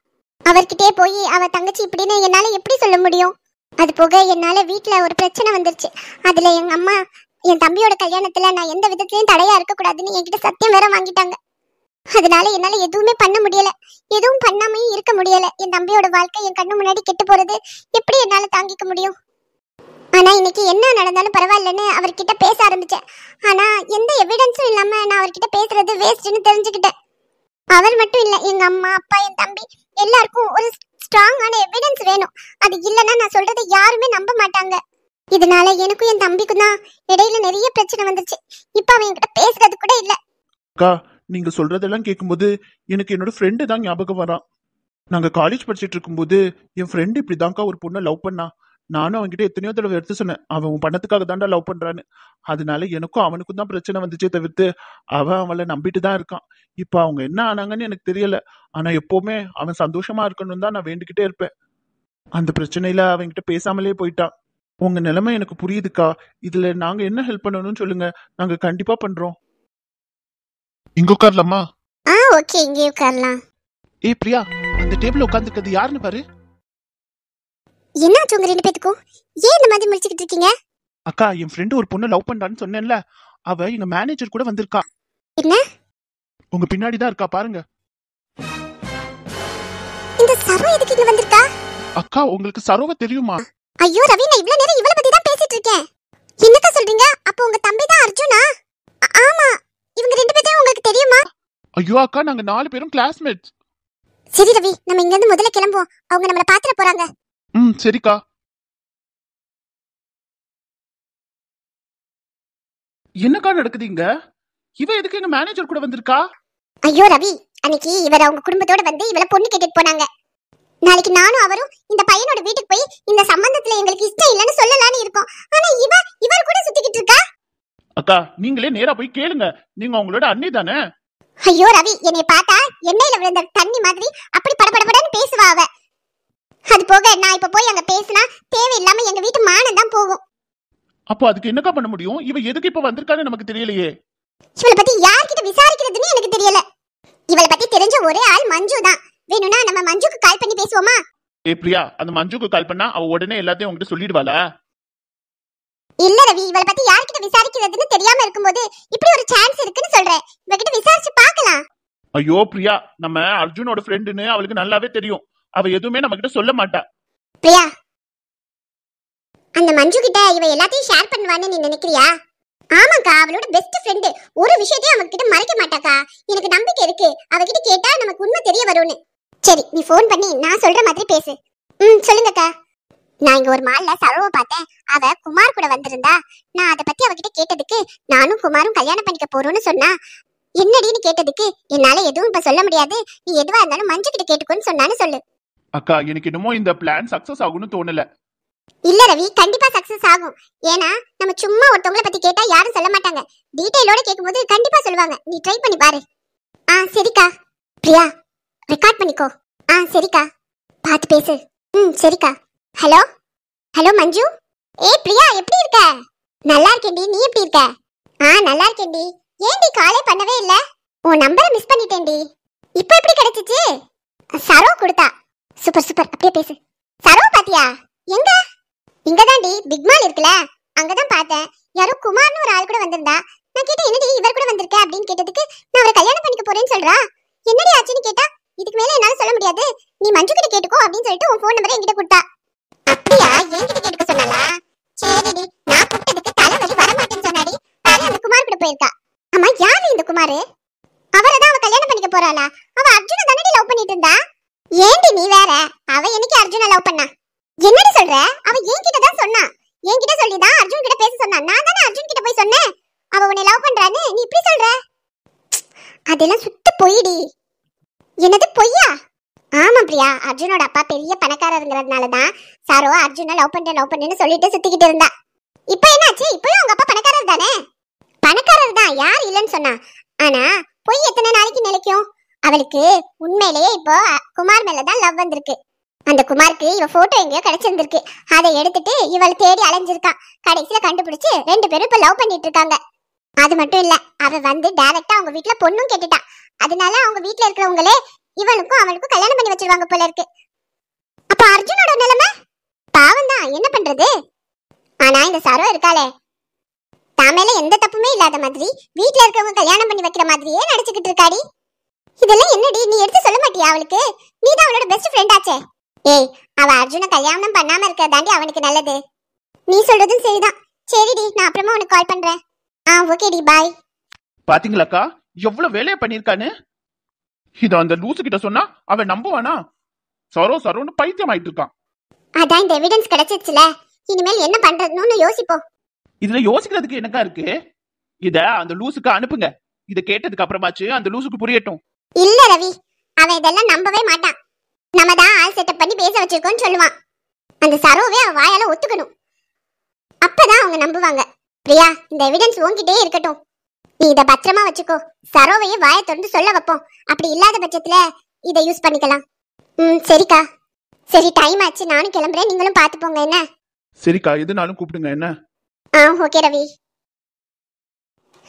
அவர்கிட்டே போய் அவ தங்கச்சி இப்படின்னு என்னால எப்படி சொல்ல முடியும் அது போக என்னால வீட்டுல ஒரு பிரச்சனை வந்துருச்சு அதுல எங்க அம்மா என் தம்பியோட கல்யாணத்துல நான் எந்த விதத்திலயும் தடையா இருக்க கூடாதுன்னு என்கிட்ட சத்தியம் வேற வாங்கிட்டாங்க அதனால என்னால எதுவுமே பண்ண முடியல எதுவும் பண்ணாமையும் இருக்க முடியல என் தம்பியோட வாழ்க்கை என் கண்ணு முன்னாடி கெட்டு போறது எப்படி என்னால தாங்கிக்க முடியும் ஆனா இன்னைக்கு என்ன நடந்தாலும் பரவாயில்லன்னு அவர்கிட்ட பேச ஆரம்பிச்சேன் ஆனா எந்த எவிடன்ஸும் இல்லாம நான் அவர்கிட்ட பேசுறது வேஸ்ட்னு தெரிஞ்சுக்கிட்டேன் அவர் மட்டும் இல்ல எங்க அம்மா அப்பா என் தம்பி எல்லாருக்கும் ஒரு ஸ்ட்ராங்கான எவிடன்ஸ் வேணும் அது இல்லைன்னா நான் சொல்றது யாருமே நம்ப மாட்டாங்க இதனால எனக்கும் என் தம்பிக்கும் தான் இடையில நிறைய பிரச்சனை வந்துச்சு இப்ப அவன் என்கிட்ட பேசுறது கூட இல்ல அக்கா நீங்க சொல்றதெல்லாம் கேட்கும்போது எனக்கு என்னோட ஃப்ரெண்டு தான் ஞாபகம் வரான் நாங்க காலேஜ் படிச்சிட்டு இருக்கும்போது என் ஃப்ரெண்டு இப்படிதான்க்கா ஒரு பொண்ணை லவ் பண்ணா நானும் அவன்கிட்ட எத்தனையோ தடவை எடுத்து சொன்னேன் அவன் பணத்துக்காக தாண்டா லவ் பண்றான்னு அதனால எனக்கும் அவனுக்கும் தான் பிரச்சனை வந்துச்சே தவிர்த்து அவன் அவளை நம்பிட்டு தான் இருக்கான் இப்போ அவங்க என்ன ஆனாங்கன்னு எனக்கு தெரியல ஆனா எப்பவுமே அவன் சந்தோஷமா இருக்கணும் தான் நான் வேண்டிக்கிட்டே இருப்பேன் அந்த பிரச்சனையில அவன்கிட்ட பேசாமலே போயிட்டான் உங்க நிலைமை எனக்கு புரியுதுக்கா இதுல நாங்க என்ன ஹெல்ப் பண்ணணும்னு சொல்லுங்க நாங்க கண்டிப்பா பண்றோம் இங்க உட்காரலாமா ஓகே இங்கே உட்காரலாம் ஏ பிரியா அந்த டேபிள் உட்காந்துருக்கிறது யாருன்னு பாரு என்னாச்சு உங்க ரெண்டு பேத்துக்கும் ஏன் இந்த மாதிரி முடிச்சுக்கிட்டு இருக்கீங்க அக்கா என் ஃப்ரெண்டு ஒரு பொண்ணு லவ் பண்ணான்னு சொன்னேன்ல அவ எங்க மேனேஜர் கூட வந்திருக்கா என்ன உங்க பின்னாடி தான் இருக்கா பாருங்க இந்த சரோ எதுக்கு இங்க வந்திருக்கா அக்கா உங்களுக்கு சரோவ தெரியுமா ஐயோ ரவி நான் இவ்வளவு நேரம் இவள பத்தி தான் பேசிட்டு இருக்கேன் என்னக்கா சொல்றீங்க அப்ப உங்க தம்பி தான் அர்ஜுனா ஆமா இவங்க ரெண்டு பேத்தையும் உங்களுக்கு தெரியுமா ஐயோ அக்கா நாங்க நாலு பேரும் கிளாஸ்மேட்ஸ் சரி ரவி நம்ம இங்க இருந்து முதல்ல கிளம்புவோம் அவங்க நம்மள பாத்துற போறாங்க ம் சரிக்கா என்னக்கா நடக்குது இங்க இவ எதுக்கு எங்க மேனேஜர் கூட வந்திருக்கா ஐயோ ரவி அன்னைக்கு இவர் அவங்க குடும்பத்தோட வந்து இவள பொண்ணு கேட்டுட்டு போனாங்க நாளைக்கு நானும் அவரும் இந்த பையனோட வீட்டுக்கு போய் இந்த சம்பந்தத்துல எங்களுக்கு இஷ்டம் இல்லைன்னு சொல்லலாம்னு இருக்கோம் ஆனா இவ இவர் கூட சுத்திக்கிட்டு இருக்கா அக்கா நீங்களே நேரா போய் கேளுங்க நீங்க உங்களோட அண்ணி தானே ஐயோ ரவி என்னை பார்த்தா எண்ணெயில விழுந்த தண்ணி மாதிரி அப்படி படபடபடன்னு பேசுவா அவ அது போக நான் இப்ப போய் அங்க பேசினா தேவையில்லாம எங்க வீட்டு மானம் தான் போகும் அப்போ அதுக்கு என்னக்கா பண்ண முடியும் இவ எதுக்கு இப்ப வந்திருக்கான்னு நமக்கு தெரியலையே இவளை பத்தி யார்கிட்ட விசாரிக்கிறதுன்னு எனக்கு தெரியல இவளை பத்தி தெரிஞ்ச ஒரே ஆள் மஞ்சு தான் வேணும்னா நம்ம மஞ்சுக்கு கால் பண்ணி பேசுவோமா ஏ பிரியா அந்த மஞ்சுக்கு கால் பண்ணா அவ உடனே எல்லாத்தையும் உங்ககிட்ட சொல்லிடுவாளா இல்ல ரவி இவளை பத்தி யார்கிட்ட விசாரிக்கிறதுன்னு தெரியாம இருக்கும்போது இப்படி ஒரு சான்ஸ் இருக்குன்னு சொல்றேன் இவகிட்ட விசாரிச்சு பார்க்கலாம் ஐயோ பிரியா நம்ம அர்ஜுனோட ஃப்ரெண்டுன்னு அவளுக்கு நல்லாவே தெரியும் அவ எதுவுமே நம்ம கிட்ட சொல்ல மாட்டா பிரியா அந்த மஞ்சு கிட்ட இவ எல்லாத்தையும் ஷேர் பண்ணுவான்னு நீ நினைக்கிறியா ஆமாக்கா அவளோட பெஸ்ட் ஃப்ரெண்டு ஒரு விஷயத்தையும் அவகிட்ட மறைக்க மாட்டாக்கா எனக்கு நம்பிக்கை இருக்கு அவகிட்ட கேட்டா நமக்கு உண்மை தெரிய வரும்னு சரி நீ ஃபோன் பண்ணி நான் சொல்ற மாதிரி பேசு ம் சொல்லுங்கக்கா நான் இங்க ஒரு மால்ல சரவை பார்த்தேன் அவ குமார் கூட வந்திருந்தா நான் அதை பத்தி அவகிட்ட கேட்டதுக்கு நானும் குமாரும் கல்யாணம் பண்ணிக்க போறோம்னு சொன்னா என்னடின்னு கேட்டதுக்கு என்னால எதுவும் இப்ப சொல்ல முடியாது நீ எதுவா இருந்தாலும் மஞ்சு கிட்ட கேட்டுக்கோன்னு சொன்னான்னு சொல்லு அக்கா எனக்கு என்னமோ இந்த பிளான் சக்சஸ் ஆகும்னு தோணல இல்ல ரவி கண்டிப்பா சக்சஸ் ஆகும் ஏன்னா நம்ம சும்மா ஒருத்தவங்கள பத்தி கேட்டா யாரும் சொல்ல மாட்டாங்க டீடைலோட கேட்கும்போது கண்டிப்பா சொல்லுவாங்க நீ ட்ரை பண்ணி பாரு ஆ சரிக்கா பிரியா ரெக்கார்ட் பண்ணிக்கோ ஆ சரிக்கா பார்த்து பேசு ம் சரிக்கா ஹலோ ஹலோ மஞ்சு ஏ பிரியா எப்படி இருக்க நல்லா இருக்கேன்டி நீ எப்படி இருக்க ஆ நல்லா இருக்கேன்டி ஏன்டி காலே பண்ணவே இல்ல உன் நம்பரை மிஸ் பண்ணிட்டேன்டி இப்போ எப்படி கிடைச்சிச்சு சரோ கொடுத்தா சூப்பர் சூப்பர் அப்படியே பேசு சரோ பாத்தியா எங்க மால் இருக்குல இருக்குல்ல அங்கதான் பார்த்தேன் யாரோ குமார்னு ஒரு ஆள் கூட வந்திருந்தா நான் கேட்டேன் என்னடி இவர் கூட வந்திருக்க அப்படின்னு கேட்டதுக்கு நான் அவரை கல்யாணம் பண்ணிக்க போறேன்னு சொல்றா என்னடி ஆச்சுன்னு கேட்டா இதுக்கு மேல என்னால சொல்ல முடியாது நீ மஞ்சு கிட்ட கேட்டுக்கோ அப்படின்னு சொல்லிட்டு உன் போன் நம்பரை என்கிட்ட கொடுத்தா அப்படியா என்கிட்ட கேட்டுக்க சொன்னாலா சரிடி நான் கூப்பிட்டதுக்கு வர மாட்டேன்னு சொன்னாடி தலை அந்த குமார் கூட போயிருக்கா அம்மா யாரு இந்த குமாரு அவரை தான் அவ கல்யாணம் பண்ணிக்க போறாளா அவ அர்ஜுன தானடி லவ் பண்ணிட்டு இருந்தா ஏண்டி நீ வேற அவ எனக்கு அர்ஜுன லவ் பண்ணா என்னடி சொல்ற அவ என்கிட்ட தான் சொன்னா என்கிட்ட சொல்லி தான் அர்ஜுன் கிட்ட பேச சொன்னா நான் தானே அர்ஜுன் கிட்ட போய் சொன்னேன் அவ உன்னை லவ் பண்றானே நீ இப்படி சொல்ற அதெல்லாம் சுத்த பொய்டி என்னது பொய்யா ஆமா பிரியா அர்ஜுனோட அப்பா பெரிய பணக்காரருங்கிறதுனால தான் சாரோ அர்ஜுன லவ் பண்றேன் லவ் பண்ணேன்னு சொல்லிட்டு சுத்திக்கிட்டு இருந்தா இப்போ என்னாச்சு இப்போயும் உங்க அப்பா பணக்காரர் தானே பணக்காரர் தான் யார் இல்லைன்னு சொன்னா ஆனா பொய் எத்தனை நாளைக்கு நிலைக்கும் அவளுக்கு உண்மையிலேயே இப்போ குமார் மேலதான் தான் லவ் வந்திருக்கு அந்த குமாருக்கு இவ போட்டோ எங்கேயோ கிடைச்சிருந்திருக்கு அதை எடுத்துட்டு இவள் தேடி அலைஞ்சிருக்கான் கடைசியில கண்டுபிடிச்சு ரெண்டு பேரும் இப்ப லவ் பண்ணிட்டு இருக்காங்க அது மட்டும் இல்ல அவ வந்து டைரக்டா அவங்க வீட்டுல பொண்ணும் கேட்டுட்டான் அதனால அவங்க வீட்டுல இருக்கிறவங்களே இவனுக்கும் அவனுக்கும் கல்யாணம் பண்ணி வச்சிருவாங்க போல இருக்கு அப்ப அர்ஜுனோட நிலைமை பாவம் தான் என்ன பண்றது ஆனா இந்த சரோ இருக்காளே தான் எந்த தப்புமே இல்லாத மாதிரி வீட்டுல இருக்கிறவங்க கல்யாணம் பண்ணி வைக்கிற மாதிரியே நடிச்சுக்கிட்டு இருக்காடி இதெல்லாம் என்னடி நீ எடுத்து சொல்ல மாட்டியா அவளுக்கு நீ தான் அவளோட பெஸ்ட் ஃப்ரெண்ட் ஆச்சே ஏய் அவ அர்ஜுன கல்யாணம் பண்ணாம இருக்கிற தாண்டி அவனுக்கு நல்லது நீ சொல்றதும் சரிதான் சரிடி நான் அப்புறமா உனக்கு கால் பண்றேன் ஆ ஓகேடி பாய் பாத்தீங்களாக்கா எவ்வளவு வேலையை பண்ணிருக்கானு இத அந்த லூசு கிட்ட சொன்னா அவன் நம்புவானா சரோ சரோன்னு பைத்தியம் ஆயிட்டு இருக்கான் அதான் இந்த எவிடன்ஸ் கிடைச்சிருச்சுல இனிமேல் என்ன பண்றதுன்னு யோசிப்போம் இதுல யோசிக்கிறதுக்கு என்னக்கா இருக்கு இத அந்த லூசுக்கு அனுப்புங்க இத கேட்டதுக்கு அப்புறமாச்சு அந்த லூசுக்கு புரியட்டும் இல்ல ரவி அவன் இதெல்லாம் நம்பவே மாட்டான் நம்ம தான் ஆள் செட்டப் பண்ணி பேச வச்சிருக்கோம்னு சொல்லுவான் அந்த சரோவே அவன் வாயால ஒத்துக்கணும் அப்பதான் அவங்க நம்புவாங்க பிரியா இந்த எவிடன்ஸ் ஓங்கிட்டே இருக்கட்டும் நீ இதை பத்திரமா வச்சுக்கோ சரோவையே வாயை திறந்து சொல்ல வைப்போம் அப்படி இல்லாத பட்சத்துல இதை யூஸ் பண்ணிக்கலாம் ம் சரிக்கா சரி டைம் ஆச்சு நானும் கிளம்புறேன் நீங்களும் பார்த்து போங்க என்ன சரிக்கா எதுனாலும் கூப்பிடுங்க என்ன ஆ ஓகே ரவி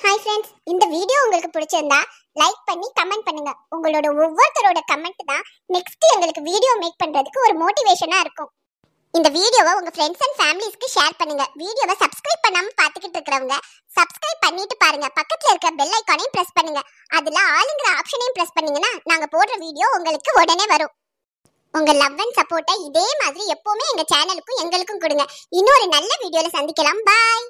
ஹாய் ஃப்ரெண்ட்ஸ் இந்த வீடியோ உங்களுக்கு பிடிச்சிருந்தா லைக் பண்ணி கமெண்ட் பண்ணுங்க உங்களோட ஒவ்வொருத்தரோட கமெண்ட் தான் நெக்ஸ்ட் எங்களுக்கு வீடியோ மேக் பண்றதுக்கு ஒரு மோட்டிவேஷனா இருக்கும் இந்த வீடியோவை உங்க ஃப்ரெண்ட்ஸ் அண்ட் ஃபேமிலிஸ்க்கு ஷேர் பண்ணுங்க வீடியோவை சப்ஸ்கிரைப் பண்ணாம பாத்துக்கிட்டு இருக்கிறவங்க சப்ஸ்கிரைப் பண்ணிட்டு பாருங்க பக்கத்துல இருக்க பெல் ஐக்கானையும் பிரஸ் பண்ணுங்க அதுல ஆளுங்கிற ஆப்ஷனையும் பிரஸ் பண்ணீங்கன்னா நாங்க போடுற வீடியோ உங்களுக்கு உடனே வரும் உங்க லவ் அண்ட் சப்போர்ட்டை இதே மாதிரி எப்பவுமே எங்க சேனலுக்கும் எங்களுக்கும் கொடுங்க இன்னொரு நல்ல வீடியோல சந்திக்கலாம் பாய்